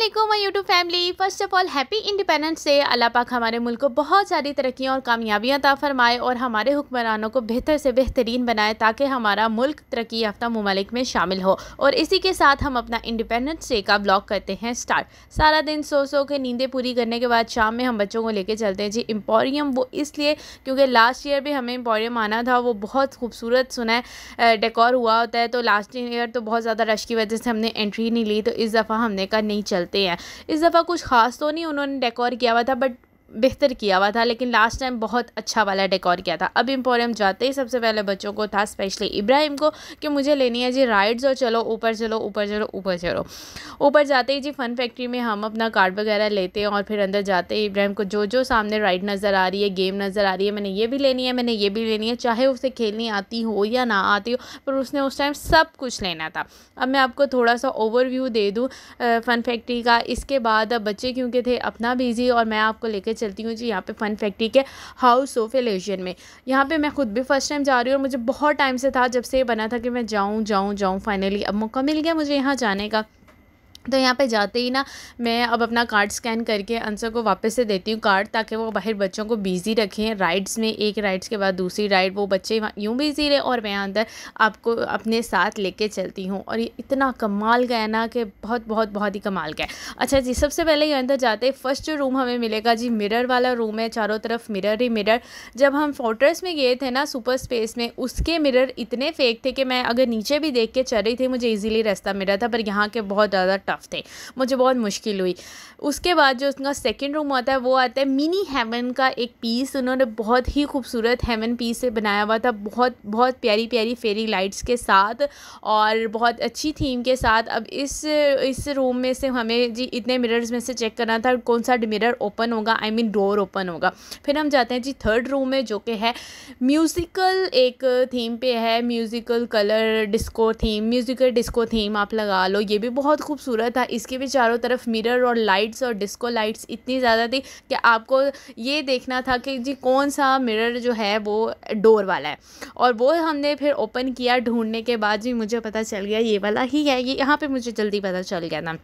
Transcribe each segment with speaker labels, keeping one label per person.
Speaker 1: Aslam my YouTube family first of all happy independence day अल्लाह पाक हमारे मुल्क को बहुत सारी तरक्कियाँ और कामयाबियाँ ता फरमाए और हमारे हुक्मरानों को बेहतर से बेहतरीन बनाए ताकि हमारा मुल्क तरक्की याफ्ता ममालिक में शामिल हो और इसी के साथ हम अपना इंडिपेंडेंस डे का ब्लॉग करते हैं स्टार्ट सारा दिन सो सो के नींदें पूरी करने के बाद शाम में हम बच्चों को लेकर चलते हैं जी एम्पोरियम वो इसलिए क्योंकि लास्ट ईयर भी हमें एम्पोरियम आना था वो बहुत खूबसूरत सुना है डेकोर हुआ होता है तो लास्ट ईयर तो बहुत ज़्यादा रश की वजह से हमने एंट्री नहीं ली तो इस दफ़ा हमने कहा नहीं चलते हैं इस दफ़ा कुछ ख़ास तो नहीं उन्होंने डेकोर किया हुआ था बट बेहतर किया हुआ था लेकिन लास्ट टाइम बहुत अच्छा वाला डेकोर किया था अब इम्पोरियम जाते ही सबसे पहले बच्चों को था स्पेशली इब्राहिम को कि मुझे लेनी है जी राइड्स और चलो ऊपर चलो ऊपर चलो ऊपर चलो ऊपर जाते ही जी फ़न फैक्ट्री में हम अपना कार्ड वगैरह लेते हैं और फिर अंदर जाते ही इब्राहिम को जो जो सामने राइड नज़र आ रही है गेम नज़र आ रही है मैंने ये भी लेनी है मैंने ये भी लेनी है चाहे उसे खेलनी आती हो या ना आती हो पर उसने उस टाइम सब कुछ लेना था अब मैं आपको थोड़ा सा ओवरव्यू दे दूँ फ़न फैक्ट्री का इसके बाद बच्चे क्योंकि थे अपना बिजी और मैं आपको लेकर चलती हूँ जी यहाँ पे फन फैक्ट ठीक है हाउस ऑफ एलेशियन में यहाँ पे मैं खुद भी फर्स्ट टाइम जा रही हूँ और मुझे बहुत टाइम से था जब से ये बना था कि मैं जाऊँ जाऊँ जाऊँ फाइनली अब मौका मिल गया मुझे यहाँ जाने का तो यहाँ पे जाते ही ना मैं अब अपना कार्ड स्कैन करके आंसर को वापस से देती हूँ कार्ड ताकि वो बाहर बच्चों को बिज़ी रखें राइड्स में एक राइड्स के बाद दूसरी राइड वो बच्चे यूँ बिज़ी रहे और मैं अंदर आपको अपने साथ लेके चलती हूँ और ये इतना कमाल का है ना कि बहुत बहुत बहुत ही कमाल का है अच्छा जी सबसे पहले ये अंदर जाते फर्स्ट जो रूम हमें मिलेगा जी मिरर वाला रूम है चारों तरफ मिरर ही मिरर जब हम फोटर्स में गए थे ना सुपर स्पेस में उसके मिररर इतने फेक थे कि मैं अगर नीचे भी देख के चल रही थी मुझे ईजिली रास्ता मिला था पर यहाँ के बहुत ज़्यादा स्टफ थे मुझे बहुत मुश्किल हुई उसके बाद जो उसका सेकेंड रूम आता है वो आता है मिनी हेवन का एक पीस उन्होंने बहुत ही खूबसूरत हेवन पीस से बनाया हुआ था बहुत बहुत प्यारी प्यारी फेरी लाइट्स के साथ और बहुत अच्छी थीम के साथ अब इस इस रूम में से हमें जी इतने मिरर्स में से चेक करना था कौन सा मिरर ओपन होगा आई मीन डोर ओपन होगा फिर हम जाते हैं जी थर्ड रूम में जो कि है म्यूज़िकल एक थीम पे है musical colour disco theme musical disco theme आप लगा लो ये भी बहुत खूबसूरत था इसके भी चारों तरफ मिरर और लाइट्स और डिस्को लाइट्स इतनी ज़्यादा थी कि आपको ये देखना था कि जी कौन सा मिरर जो है वो डोर वाला है और वो हमने फिर ओपन किया ढूंढने के बाद जी मुझे पता चल गया ये वाला ही है ये यहाँ पर मुझे जल्दी पता चल गया था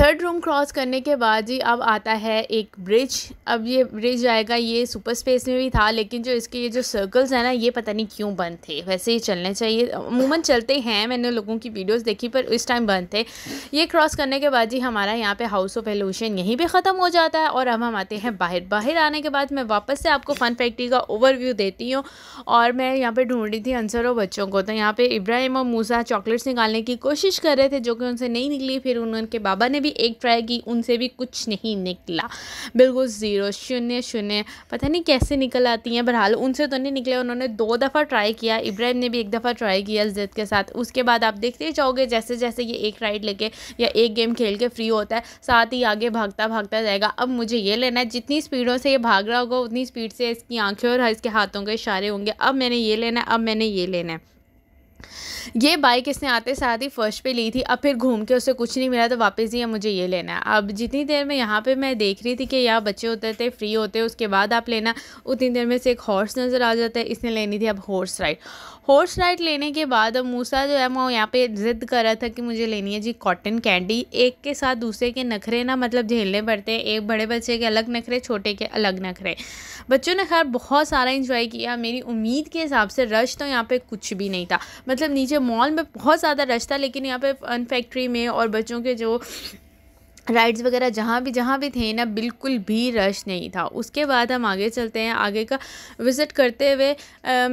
Speaker 1: थर्ड रूम क्रॉस करने के बाद जी अब आता है एक ब्रिज अब ये ब्रिज आएगा ये सुपर स्पेस में भी था लेकिन जो इसके ये जो सर्कल्स हैं ना ये पता नहीं क्यों बंद थे वैसे ही चलने चाहिए अमूमन चलते हैं मैंने लोगों की वीडियोस देखी पर इस टाइम बंद थे ये क्रॉस करने के बाद जी हमारा यहाँ पे हाउस ऑफ एलोशन यहीं पर ख़त्म हो जाता है और अब हम आते हैं बाहर बाहर आने के बाद मैं वापस से आपको फ़न फैक्ट्री का ओवरव्यू देती हूँ और मैं यहाँ पर ढूंढ रही थी अंसर और बच्चों को तो यहाँ पर इब्राहिम और मूसा चॉकलेट्स निकालने की कोशिश कर रहे थे जो कि उनसे नहीं निकली फिर उनके बाबा ने भी एक ट्राई की उनसे भी कुछ नहीं निकला बिल्कुल ज़ीरो शून्य शून्य पता नहीं कैसे निकल आती हैं बहरहाल उनसे तो नहीं निकले उन्होंने दो दफ़ा ट्राई किया इब्राहिम ने भी एक दफ़ा ट्राई किया जद के साथ उसके बाद आप देखते जाओगे जैसे जैसे ये एक राइड लेके या एक गेम खेल के फ्री होता है साथ ही आगे भागता भागता जाएगा अब मुझे ये लेना है जितनी स्पीडों से ये भाग रहा होगा उतनी स्पीड से इसकी आंखें और इसके हाथों के इशारे होंगे अब मैंने ये लेना है अब मैंने ये लेना है ये बाइक इसने आते साथ ही फर्स्ट पे ली थी अब फिर घूम के उसे कुछ नहीं मिला तो वापस ही मुझे ये लेना है अब जितनी देर में यहाँ पे मैं देख रही थी कि यहाँ बच्चे होते थे फ्री होते उसके बाद आप लेना उतनी देर में से एक हॉर्स नज़र आ जाता है इसने लेनी थी अब हॉर्स राइड हॉर्स राइड लेने के बाद अब मूसा जो है वो यहाँ पर ज़िद कर रहा था कि मुझे लेनी है जी कॉटन कैंडी एक के साथ दूसरे के नखरे ना मतलब झेलने पड़ते हैं एक बड़े बच्चे के अलग नखरे छोटे के अलग नखरे बच्चों ने खैर बहुत सारा इंजॉय किया मेरी उम्मीद के हिसाब से रश तो यहाँ पर कुछ भी नहीं था मतलब नीचे मॉल में बहुत ज़्यादा रश था लेकिन यहाँ पे फन फैक्ट्री में और बच्चों के जो राइड्स वगैरह जहाँ भी जहाँ भी थे ना बिल्कुल भी रश नहीं था उसके बाद हम आगे चलते हैं आगे का विज़िट करते हुए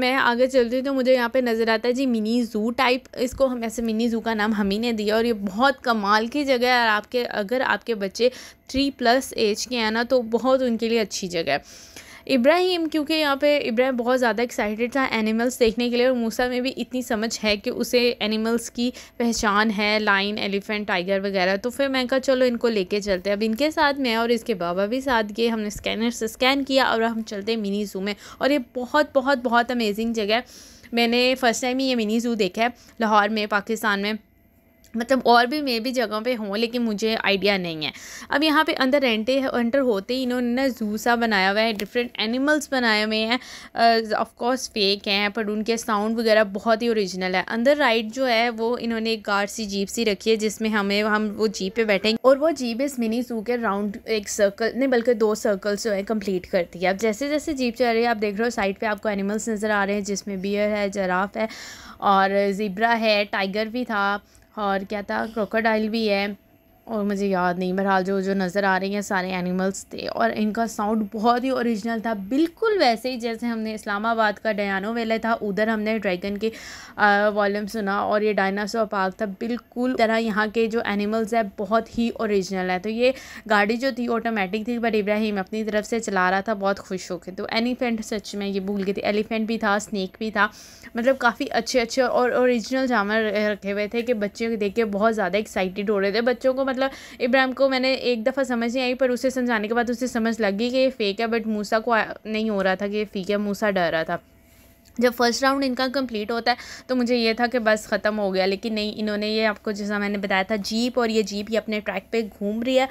Speaker 1: मैं आगे चलती हूँ तो मुझे यहाँ पे नज़र आता है जी मिनी ज़ू टाइप इसको हम ऐसे मिनी ज़ू का नाम हम ही ने दिया और ये बहुत कमाल की जगह है और आपके अगर आपके बच्चे थ्री प्लस एज के हैं ना तो बहुत उनके लिए अच्छी जगह है इब्राहिम क्योंकि यहाँ पे इब्राहिम बहुत ज़्यादा एक्साइटेड था एनिमल्स देखने के लिए और मूसा में भी इतनी समझ है कि उसे एनिमल्स की पहचान है लाइन एलिफेंट टाइगर वगैरह तो फिर मैं कहा चलो इनको लेके चलते हैं अब इनके साथ मैं और इसके बाबा भी साथ गए हमने स्कैनर से स्कैन किया और हम चलते हैं मिनी जू में और ये बहुत बहुत बहुत अमेजिंग जगह है मैंने फ़र्स्ट टाइम ही ये मिनी ज़ू देखा है लाहौर में पाकिस्तान में मतलब और भी मे भी जगहों पे हों लेकिन मुझे आइडिया नहीं है अब यहाँ पे अंदर एंटे एंटर होते ही इन्होंने ना जूसा बनाया हुआ है डिफरेंट एनिमल्स बनाए हुए हैं ऑफ कोर्स फेक हैं पर उनके साउंड वगैरह बहुत ही ओरिजिनल है अंदर राइड जो है वो इन्होंने एक गार्ड सी जीप सी रखी है जिसमें हमें हम वो जीप पे बैठेंगे और वो जीप इस मिनी जू के राउंड एक सर्कल नहीं बल्कि दो सर्कल्स जो है कम्प्लीट करती है अब जैसे जैसे जीप चल रही है आप देख रहे हो साइड पर आपको एनिमल्स नज़र आ रहे हैं जिसमें बियर है जराफ है और ज़िब्रा है टाइगर भी था और क्या था क्रोकोडाइल भी है और मुझे याद नहीं बहरहाल जो जो नज़र आ रही हैं सारे एनिमल्स थे और इनका साउंड बहुत ही ओरिजिनल था बिल्कुल वैसे ही जैसे हमने इस्लामाबाद का डयानो वेले था उधर हमने ड्रैगन के वॉल्यूम सुना और ये डायनासोर पार्क था बिल्कुल तरह यहाँ के जो एनिमल्स है बहुत ही ओरिजिनल है तो ये गाड़ी जो थी ऑटोमेटिक थी बट इब्राहिम अपनी तरफ से चला रहा था बहुत खुश होकर तो एलिफेंट सच में ये भूल गई थी एलिफेंट भी था स्नैक भी था मतलब काफ़ी अच्छे अच्छे और ओरिजिनल जानवर रखे हुए थे कि बच्चे देख के बहुत ज़्यादा एक्साइटेड हो रहे थे बच्चों को मतलब इब्राहिम को मैंने एक दफ़ा समझ नहीं आई पर उसे समझाने के बाद उसे समझ लग गई कि ये फेक है बट मूसा को नहीं हो रहा था कि ये फेक है मूसा डर रहा था जब फर्स्ट राउंड इनका कंप्लीट होता है तो मुझे ये था कि बस ख़त्म हो गया लेकिन नहीं इन्होंने ये आपको जैसा मैंने बताया था जीप और ये जीप ये अपने ट्रैक पे घूम रही है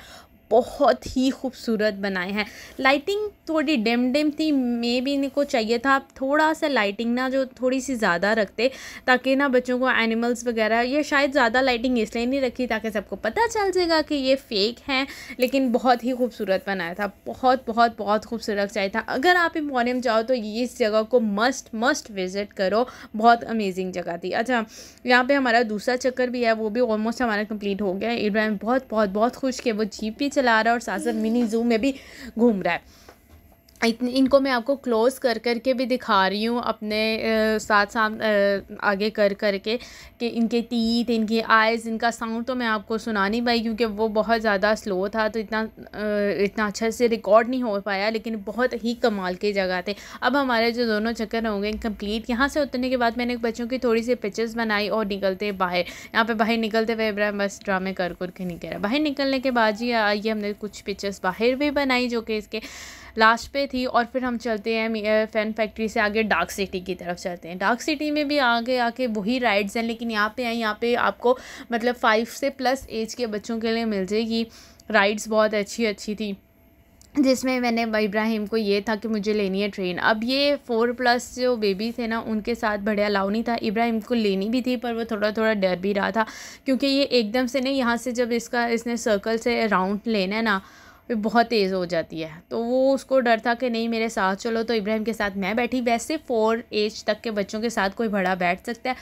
Speaker 1: बहुत ही खूबसूरत बनाए हैं लाइटिंग थोड़ी डिम डिम थी मे भी इनको चाहिए था आप थोड़ा सा लाइटिंग ना जो थोड़ी सी ज़्यादा रखते ताकि ना बच्चों को एनिमल्स वगैरह या शायद ज़्यादा लाइटिंग इसलिए नहीं रखी ताकि सबको पता चल जाएगा कि ये फेक हैं लेकिन बहुत ही खूबसूरत बनाया था बहुत बहुत बहुत खूबसूरत चाहिए था अगर आप एम्पोरियम जाओ तो इस जगह को मस्ट मस्ट विज़िट करो बहुत अमेजिंग जगह थी अच्छा यहाँ पर हमारा दूसरा चक्कर भी है वो भी ऑलमोस्ट हमारा कम्प्लीट हो गया इब्राहिम बहुत बहुत बहुत खुश के वो जीप भी चला रहा है और साथ साथ मिनी जू में भी घूम रहा है इतने इनको मैं आपको क्लोज़ कर कर के भी दिखा रही हूँ अपने आ, साथ साथ आगे कर कर के कि इनके तीत इनकी आइज़ इनका साउंड तो मैं आपको सुना नहीं पाई क्योंकि वो बहुत ज़्यादा स्लो था तो इतना आ, इतना अच्छा से रिकॉर्ड नहीं हो पाया लेकिन बहुत ही कमाल के जगह थे अब हमारे जो दोनों चक्कर होंगे कम्प्लीट यहाँ से उतरने के बाद मैंने बच्चों की थोड़ी सी पिक्चर्स बनाई और निकलते बाहर यहाँ पर बाहर निकलते हुए इब्राहिम बस ड्रामे कर कर के निकल रहा बाहर निकलने के बाद जी आइए हमने कुछ पिक्चर्स बाहर भी बनाई जो कि इसके लास्ट पे थी और फिर हम चलते हैं फैन फैक्ट्री से आगे डार्क सिटी की तरफ चलते हैं डार्क सिटी में भी आगे आके वही राइड्स हैं लेकिन यहाँ पे हैं यहाँ पे आपको मतलब फ़ाइव से प्लस एज के बच्चों के लिए मिल जाएगी राइड्स बहुत अच्छी अच्छी थी जिसमें मैंने इब्राहिम को ये था कि मुझे लेनी है ट्रेन अब ये फोर प्लस जो बेबी थे ना उनके साथ बढ़िया अलाउ नहीं था इब्राहिम को लेनी भी थी पर वो थोड़ा थोड़ा डर भी रहा था क्योंकि ये एकदम से नहीं यहाँ से जब इसका इसने सर्कल से राउंड लेना है ना फिर बहुत तेज़ हो जाती है तो वो उसको डर था कि नहीं मेरे साथ चलो तो इब्राहिम के साथ मैं बैठी वैसे फ़ोर एज तक के बच्चों के साथ कोई बड़ा बैठ सकता है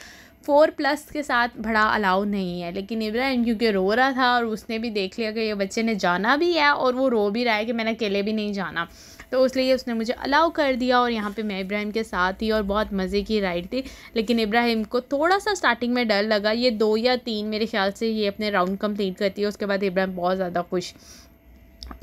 Speaker 1: फ़ोर प्लस के साथ बड़ा अलाउ नहीं है लेकिन इब्राहिम क्योंकि रो रहा था और उसने भी देख लिया कि ये बच्चे ने जाना भी है और वो रो भी रहा है कि मैंने अकेले भी नहीं जाना तो इसलिए उसने मुझे अलाउ कर दिया और यहाँ पे मैं इब्राहिम के साथ ही और बहुत मज़े की राइड थी लेकिन इब्राहिम को थोड़ा सा स्टार्टिंग में डर लगा ये दो या तीन मेरे ख्याल से ये अपने राउंड कंप्लीट करती है उसके बाद इब्राहिम बहुत ज़्यादा खुश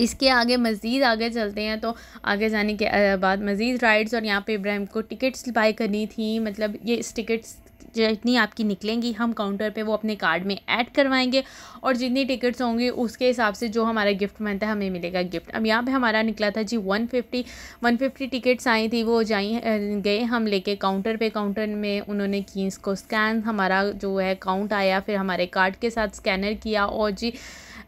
Speaker 1: इसके आगे मज़ीद आगे चलते हैं तो आगे जाने के बाद मज़ीद राइड्स और यहाँ पे इब्राहिम को टिकट्स बाय करनी थी मतलब ये इस टिकट्स जितनी आपकी निकलेंगी हम काउंटर पे वो अपने कार्ड में ऐड करवाएंगे और जितनी टिकट्स होंगी उसके हिसाब से जो हमारा गिफ्ट बनता है हमें मिलेगा गिफ्ट अब यहाँ पे हमारा निकला था जी 150 150 टिकट्स आई थी वो जाई गए हम लेके काउंटर पे काउंटर में उन्होंने की इसको स्कैन हमारा जो है काउंट आया फिर हमारे कार्ड के साथ स्कैनर किया और जी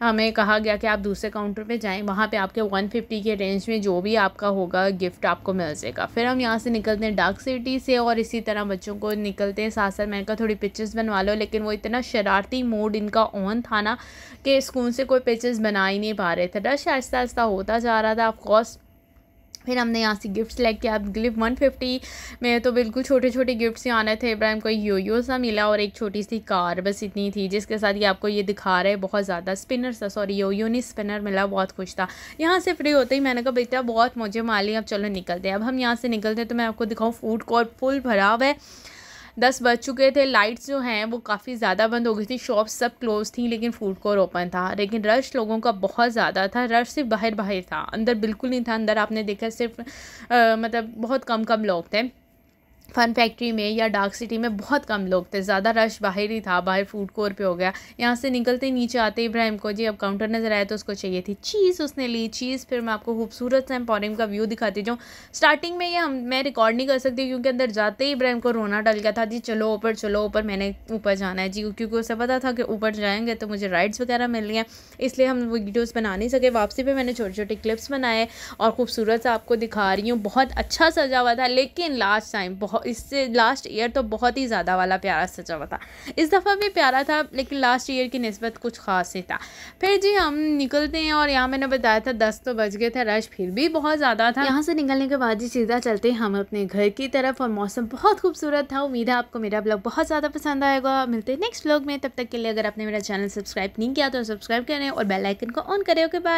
Speaker 1: हमें कहा गया कि आप दूसरे काउंटर पे जाएं वहाँ पे आपके 150 के रेंज में जो भी आपका होगा गिफ्ट आपको मिल जाएगा फिर हम यहाँ से निकलते हैं डार्क सिटी से और इसी तरह बच्चों को निकलते हैं साथ साथ मैंने कहा थोड़ी पिक्चर्स बनवा लो लेकिन वो इतना शरारती मूड इनका ऑन था ना कि स्कूल से कोई पिक्चर्स बना ही नहीं पा रहे थे रश आहिस्ता आहिस्ता होता जा रहा था ऑफकोर्स फिर हमने यहाँ से गिफ्ट सेलेक्ट किया गिफ्ट वन फिफ्टी में तो बिल्कुल छोटे छोटे गिफ्ट्स ही आने थे इब्राहिम को यो सा मिला और एक छोटी सी कार बस इतनी थी जिसके साथ ये आपको ये दिखा रहे बहुत ज़्यादा स्पिनर था सॉरी यो नहीं स्पिनर मिला बहुत खुश था यहाँ से फ्री होते ही मैंने कहा बेटा बहुत मुझे मार ली अब चलो निकलते हैं अब हम यहाँ से निकलते हैं तो मैं आपको दिखाऊँ फूड कोर्ट फुल भरा हुआ है दस बज चुके थे लाइट्स जो हैं वो काफ़ी ज़्यादा बंद हो गई थी शॉप्स सब क्लोज थी लेकिन फूड कोर्ट ओपन था लेकिन रश लोगों का बहुत ज़्यादा था रश सिर्फ बाहर बाहर था अंदर बिल्कुल नहीं था अंदर आपने देखा सिर्फ आ, मतलब बहुत कम कम लोग थे फ़न फैक्ट्री में या डार्क सिटी में बहुत कम लोग थे ज़्यादा रश बाहर ही था बाहर फूड कोर पे हो गया यहाँ से निकलते ही नीचे आते इब्राहिम को जी अब काउंटर नज़र आया तो उसको चाहिए थी चीज़ उसने ली चीज़ फिर मैं आपको खूबसूरत सा एम्पोरियम का व्यू दिखाती जाऊँ स्टार्टिंग में ये हम मैं रिकॉर्ड नहीं कर सकती क्योंकि अंदर जाते ही इब्राहिम को रोना डल गया था जी चलो ऊपर चलो ऊपर मैंने ऊपर जाना है जी क्योंकि उसे पता था कि ऊपर जाएंगे तो मुझे राइड्स वगैरह मिल गए हैं इसलिए हम वीडियोज़ बना नहीं सके वापसी पर मैंने छोटे छोटे क्लिप्स बनाए और खूबसूरत सा आपको दिखा रही हूँ बहुत अच्छा सजा हुआ था लेकिन लास्ट टाइम बहुत बहुत इससे लास्ट ईयर तो बहुत ही ज़्यादा वाला प्यारा सजा हुआ था इस दफ़ा भी प्यारा था लेकिन लास्ट ईयर की नस्बत कुछ खास ही था फिर जी हम निकलते हैं और यहाँ मैंने बताया था दस तो बज गए थे रश फिर भी बहुत ज़्यादा था यहाँ से निकलने के बाद जी सीधा चलते हैं हम अपने घर की तरफ और मौसम बहुत खूबसूरत था उम्मीद है आपको मेरा ब्लॉग बहुत ज़्यादा पसंद आएगा मिलते हैं नेक्स्ट ब्लॉग में तब तक के लिए अगर आपने मेरा चैनल सब्सक्राइब नहीं किया तो सब्सक्राइब करें और बेलाइकन को ऑन करें ओके बाय